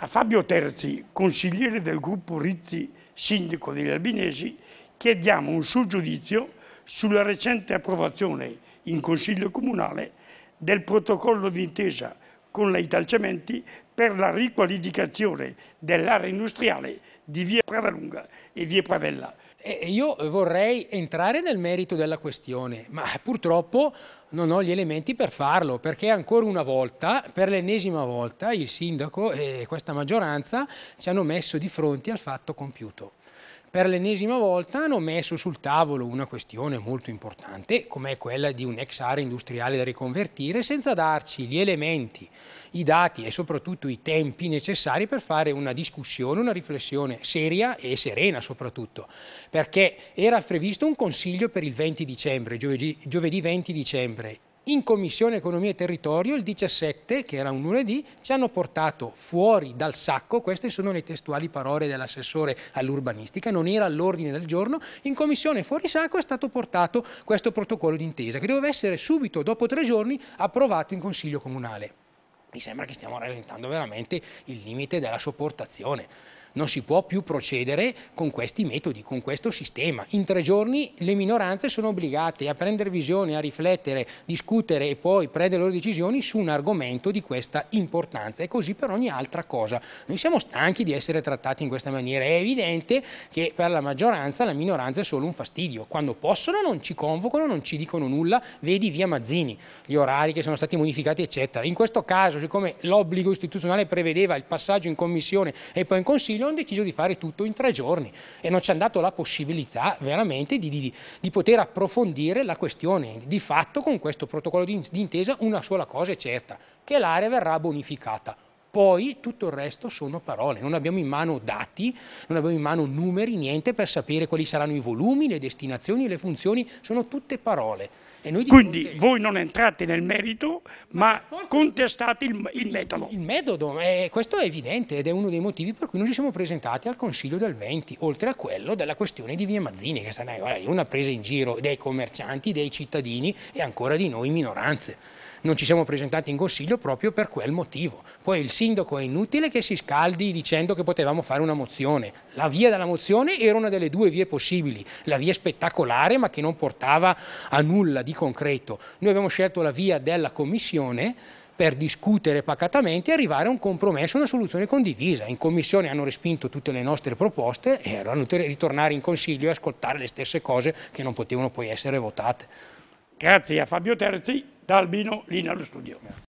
A Fabio Terzi, consigliere del gruppo Rizzi, sindaco degli Albinesi, chiediamo un suo giudizio sulla recente approvazione in Consiglio Comunale del protocollo d'intesa con la Italcementi per la riqualificazione dell'area industriale di Via Pradalunga e Via Pravella, io vorrei entrare nel merito della questione, ma purtroppo non ho gli elementi per farlo, perché ancora una volta, per l'ennesima volta, il sindaco e questa maggioranza ci hanno messo di fronte al fatto compiuto per l'ennesima volta hanno messo sul tavolo una questione molto importante come è quella di un'ex area industriale da riconvertire senza darci gli elementi, i dati e soprattutto i tempi necessari per fare una discussione, una riflessione seria e serena soprattutto, perché era previsto un consiglio per il 20 dicembre, giovedì, giovedì 20 dicembre in Commissione Economia e Territorio il 17, che era un lunedì, ci hanno portato fuori dal sacco, queste sono le testuali parole dell'assessore all'urbanistica, non era all'ordine del giorno, in Commissione fuori sacco è stato portato questo protocollo d'intesa che doveva essere subito dopo tre giorni approvato in Consiglio Comunale. Mi sembra che stiamo rasentando veramente il limite della sopportazione. Non si può più procedere con questi metodi, con questo sistema. In tre giorni le minoranze sono obbligate a prendere visione, a riflettere, discutere e poi prendere le loro decisioni su un argomento di questa importanza. È così per ogni altra cosa. Noi siamo stanchi di essere trattati in questa maniera. È evidente che per la maggioranza la minoranza è solo un fastidio. Quando possono non ci convocano, non ci dicono nulla. Vedi via Mazzini, gli orari che sono stati modificati, eccetera. In questo caso, siccome l'obbligo istituzionale prevedeva il passaggio in commissione e poi in consiglio, abbiamo deciso di fare tutto in tre giorni e non ci hanno dato la possibilità veramente di, di, di poter approfondire la questione. Di fatto con questo protocollo di, di intesa una sola cosa è certa, che l'area verrà bonificata. Poi tutto il resto sono parole, non abbiamo in mano dati, non abbiamo in mano numeri, niente per sapere quali saranno i volumi, le destinazioni, le funzioni, sono tutte parole. E noi Quindi contesto. voi non entrate nel merito, ma, ma contestate il, il, metodo. Il, il metodo, eh, questo è evidente ed è uno dei motivi per cui non ci siamo presentati al Consiglio del 20, oltre a quello della questione di Via Mazzini, che è una presa in giro dei commercianti, dei cittadini e ancora di noi minoranze. Non ci siamo presentati in Consiglio proprio per quel motivo. Poi il sindaco è inutile che si scaldi dicendo che potevamo fare una mozione. La via della mozione era una delle due vie possibili, la via spettacolare ma che non portava a nulla di concreto. Noi abbiamo scelto la via della commissione per discutere pacatamente e arrivare a un compromesso, una soluzione condivisa. In commissione hanno respinto tutte le nostre proposte e erano inutile ritornare in consiglio e ascoltare le stesse cose che non potevano poi essere votate. Grazie a Fabio Terzi, da Albino, lì nello studio. Grazie.